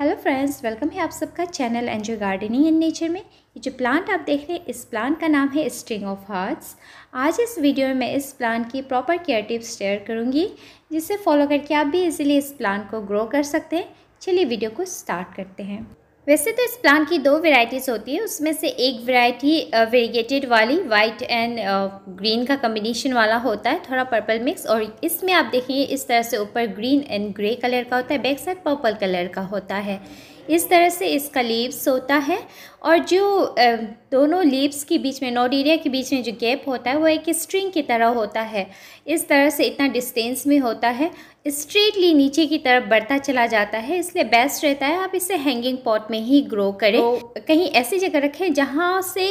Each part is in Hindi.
हेलो फ्रेंड्स वेलकम है आप सबका channel enjoy gardening in nature में ये जो प्लांट आप देख रहे हैं इस प्लांट का नाम है स्ट्रिंग ऑफ हार्ट्स आज इस वीडियो में मैं इस प्लांट की प्रॉपर केयर टिप्स शेयर करूंगी जिसे फॉलो करके आप भी इजीली इस प्लांट को ग्रो कर सकते हैं चलिए वीडियो को स्टार्ट करते हैं वैसे तो इस प्लांट की दो वेराइटीज़ होती है उसमें से एक वेराइटी वेरिएटेड वाली वाइट एंड ग्रीन का कम्बिनेशन वाला होता है थोड़ा पर्पल मिक्स और इसमें आप देखिए इस तरह से ऊपर ग्रीन एंड ग्रे कलर का होता है बैक साइड पर्पल कलर का होता है इस तरह से इसका लीव्स होता है और जो दोनों लीव्स के बीच में नोडीरिया के बीच में जो गैप होता है वो एक स्ट्रिंग की तरह होता है इस तरह से इतना डिस्टेंस में होता है स्ट्रेटली नीचे की तरफ बढ़ता चला जाता है इसलिए बेस्ट रहता है आप इसे हैंगिंग पॉट में ही ग्रो करें तो कहीं ऐसी जगह रखें जहाँ से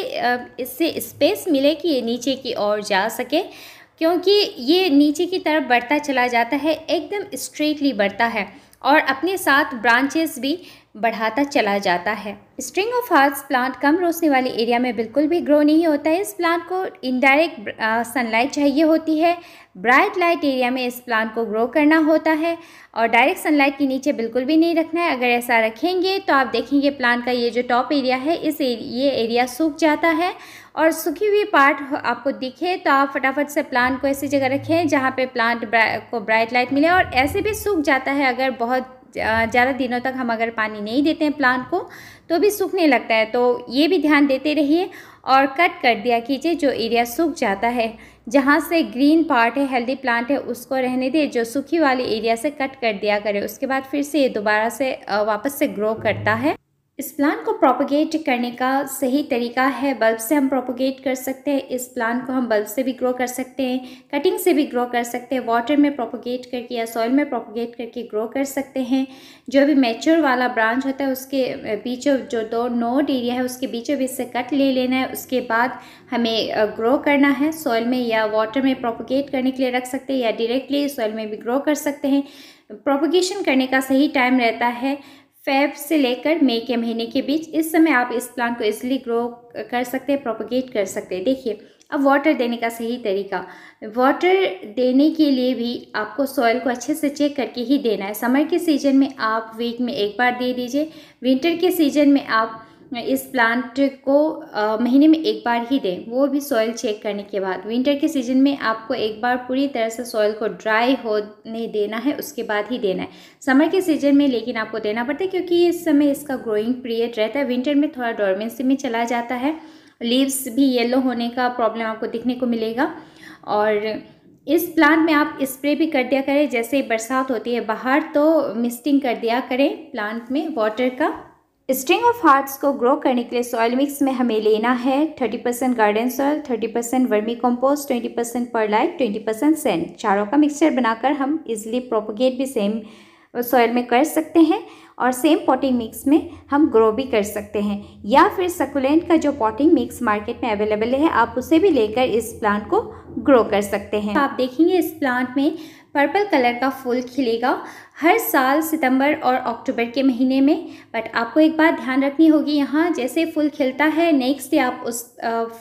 इससे स्पेस मिले कि ये नीचे की ओर जा सके क्योंकि ये नीचे की तरफ बढ़ता चला जाता है एकदम स्ट्रेटली बढ़ता है और अपने साथ ब्रांचेस भी बढ़ाता चला जाता है स्ट्रिंग ऑफ हार्ट्स प्लांट कम रोशनी वाले एरिया में बिल्कुल भी ग्रो नहीं होता है इस प्लांट को इनडायरेक्ट सनलाइट चाहिए होती है ब्राइट लाइट एरिया में इस प्लांट को ग्रो करना होता है और डायरेक्ट सनलाइट के नीचे बिल्कुल भी नहीं रखना है अगर ऐसा रखेंगे तो आप देखेंगे प्लांट का ये जो टॉप एरिया है इस ये एरिया सूख जाता है और सूखी हुई पार्ट आपको दिखे तो आप फटाफट से प्लांट को ऐसी जगह रखें जहाँ पे प्लांट को ब्राइट लाइट मिले और ऐसे भी सूख जाता है अगर बहुत ज़्यादा दिनों तक हम अगर पानी नहीं देते हैं प्लांट को तो भी सूखने लगता है तो ये भी ध्यान देते रहिए और कट कर दिया कीजिए जो एरिया सूख जाता है जहाँ से ग्रीन पार्ट है हेल्दी प्लांट है उसको रहने दिए जो सूखी वाले एरिया से कट कर दिया करे उसके बाद फिर से ये दोबारा से वापस से ग्रो करता है इस प्लांट को प्रोपोगेट करने का सही तरीका है बल्ब से हम प्रोपोगेट कर सकते हैं इस प्लांट को हम बल्ब से भी ग्रो कर सकते हैं कटिंग से भी ग्रो कर सकते हैं वाटर में प्रोपोगेट करके या सॉइल में प्रोपोगेट करके ग्रो कर सकते हैं जो भी मैच्योर वाला ब्रांच होता है उसके बीचों जो दो नोड एरिया है उसके बीचों बीच से कट ले लेना है उसके बाद हमें ग्रो करना है सॉइल में या वाटर में प्रोपोगेट करने के लिए रख सकते हैं या डिरेक्टली सॉइल में भी ग्रो कर सकते हैं प्रोपोगेशन करने का सही टाइम रहता है फेब से लेकर मई के महीने के बीच इस समय आप इस प्लांट को इजिली ग्रो कर सकते हैं प्रोपोगेट कर सकते हैं देखिए अब वाटर देने का सही तरीका वाटर देने के लिए भी आपको सॉयल को अच्छे से चेक करके ही देना है समर के सीज़न में आप वीक में एक बार दे दीजिए विंटर के सीज़न में आप इस प्लांट को महीने में एक बार ही दें वो भी सॉइल चेक करने के बाद विंटर के सीज़न में आपको एक बार पूरी तरह से सॉइल को ड्राई होने देना है उसके बाद ही देना है समर के सीज़न में लेकिन आपको देना पड़ता है क्योंकि इस समय इसका ग्रोइंग पीरियड रहता है विंटर में थोड़ा डोरमेंसी में चला जाता है लीव्स भी येलो होने का प्रॉब्लम आपको दिखने को मिलेगा और इस प्लांट में आप स्प्रे भी कर दिया करें जैसे बरसात होती है बाहर तो मिस्टिंग कर दिया करें प्लांट में वाटर का स्ट्रिंग ऑफ हार्ट्स को ग्रो करने के लिए सॉयल मिक्स में हमें लेना है 30 percent garden soil 30 percent vermicompost 20 percent perlite twenty percent sand चारों का मिक्सचर बनाकर हम इजिली प्रोपोगेट भी सेम सॉयल में कर सकते हैं और सेम पॉटिंग मिक्स में हम ग्रो भी कर सकते हैं या फिर सकुलेंट का जो पॉटिंग मिक्स मार्केट में अवेलेबल है आप उसे भी लेकर इस प्लांट को ग्रो कर सकते हैं आप देखेंगे इस प्लांट में पर्पल कलर का फूल खिलेगा हर साल सितंबर और अक्टूबर के महीने में बट आपको एक बात ध्यान रखनी होगी यहाँ जैसे फूल खिलता है नेक्स्ट डे आप उस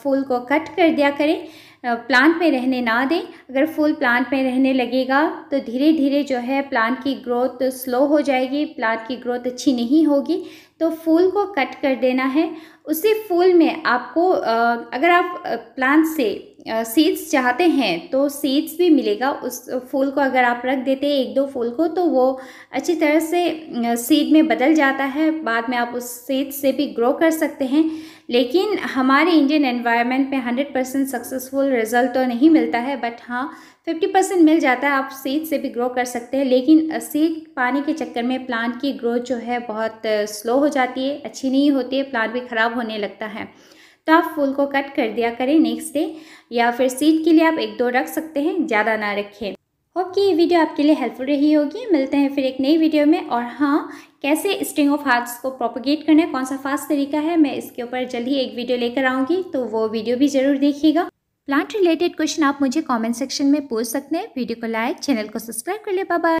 फूल को कट कर दिया करें प्लांट में रहने ना दें अगर फूल प्लांट में रहने लगेगा तो धीरे धीरे जो है प्लांट की ग्रोथ स्लो हो जाएगी प्लांट की ग्रोथ अच्छी नहीं होगी तो फूल को कट कर देना है उसी फूल में आपको अगर आप प्लांट से सीड्स चाहते हैं तो सीड्स भी मिलेगा उस फूल को अगर आप रख देते हैं एक दो फूल को तो वो अच्छी तरह से सीड में बदल जाता है बाद में आप उस सीड से भी ग्रो कर सकते हैं लेकिन हमारे इंडियन एनवायरनमेंट में हंड्रेड परसेंट सक्सेसफुल रिजल्ट तो नहीं मिलता है बट हाँ फिफ्टी परसेंट मिल जाता है आप सीड से भी ग्रो कर सकते हैं लेकिन सीड पानी के चक्कर में प्लांट की ग्रोथ जो है बहुत स्लो हो जाती है अच्छी नहीं होती है प्लांट भी ख़राब होने लगता है तो आप फूल को कट कर दिया करें नेक्स्ट डे या फिर सीड के लिए आप एक दो रख सकते हैं ज़्यादा ना रखें होप कि ये वीडियो आपके लिए हेल्पफुल रही होगी मिलते हैं फिर एक नई वीडियो में और हाँ कैसे स्ट्रिंग ऑफ हार्ट्स को प्रोपोगेट करना है कौन सा फास्ट तरीका है मैं इसके ऊपर जल्द ही एक वीडियो लेकर आऊँगी तो वो वीडियो भी ज़रूर देखिएगा प्लांट रिलेटेड क्वेश्चन आप मुझे कमेंट सेक्शन में पूछ सकते हैं वीडियो को लाइक चैनल को सब्सक्राइब कर ले बाय